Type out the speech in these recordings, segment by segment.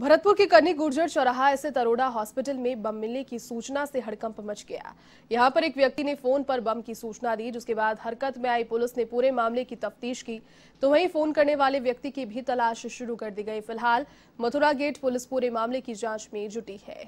भरतपुर के कन्नी गुर्जर चौराहा स्थित अरोड़ा हॉस्पिटल में बम मिलने की सूचना से हड़कंप मच गया यहां पर एक व्यक्ति ने फोन पर बम की सूचना दी जिसके बाद हरकत में आई पुलिस ने पूरे मामले की तफ्तीश की तो वहीं फोन करने वाले व्यक्ति की भी तलाश शुरू कर दी गई फिलहाल मथुरा गेट पुलिस पूरे मामले की जांच में जुटी है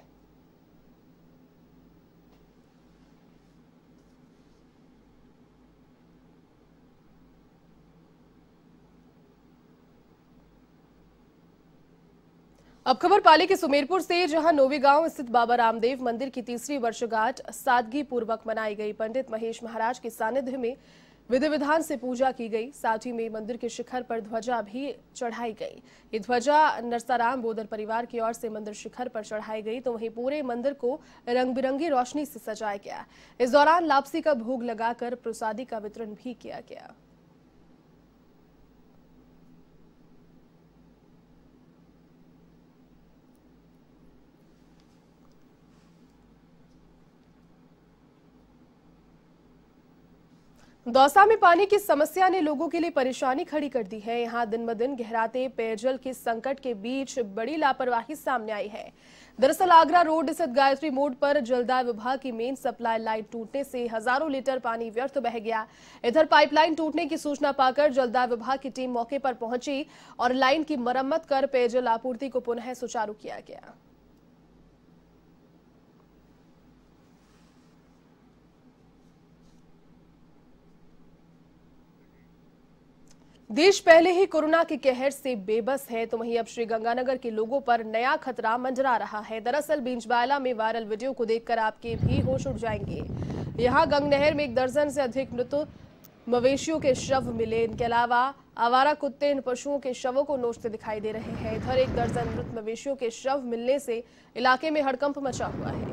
अब खबर पाली के सुमेरपुर से जहां नोवीगांव स्थित बाबा रामदेव मंदिर की तीसरी वर्षगांठ सादगी पूर्वक मनाई गई पंडित महेश महाराज के सानिध्य में विधि विधान से पूजा की गई साथ ही में मंदिर के शिखर पर ध्वजा भी चढ़ाई गई ये ध्वजा नरसाराम बोधर परिवार की ओर से मंदिर शिखर पर चढ़ाई गई तो वहीं पूरे मंदिर को रंग बिरंगी रोशनी से सजाया गया इस दौरान लापसी का भोग लगाकर प्रसादी का वितरण भी किया गया दौसा में पानी की समस्या ने लोगों के लिए परेशानी खड़ी कर दी है यहाँ दिन ब दिन गहराते पेयजल के संकट के बीच बड़ी लापरवाही सामने आई है दरअसल आगरा रोड स्थित गायत्री मोड पर जलदाय विभाग की मेन सप्लाई लाइन टूटने से हजारों लीटर पानी व्यर्थ बह गया इधर पाइपलाइन टूटने की सूचना पाकर जलदाय विभाग की टीम मौके पर पहुंची और लाइन की मरम्मत कर पेयजल आपूर्ति को पुनः सुचारू किया गया देश पहले ही कोरोना के कहर से बेबस है तो वहीं अब श्री गंगानगर के लोगों पर नया खतरा मंडरा रहा है दरअसल बींजबाला में वायरल वीडियो को देखकर आपके भी होश उड़ जाएंगे यहां गंग नहर में एक दर्जन से अधिक मृत मवेशियों के शव मिले इनके अलावा आवारा कुत्ते इन पशुओं के शवों को नोचते दिखाई दे रहे हैं इधर एक दर्जन मृत मवेशियों के शव मिलने से इलाके में हड़कंप मचा हुआ है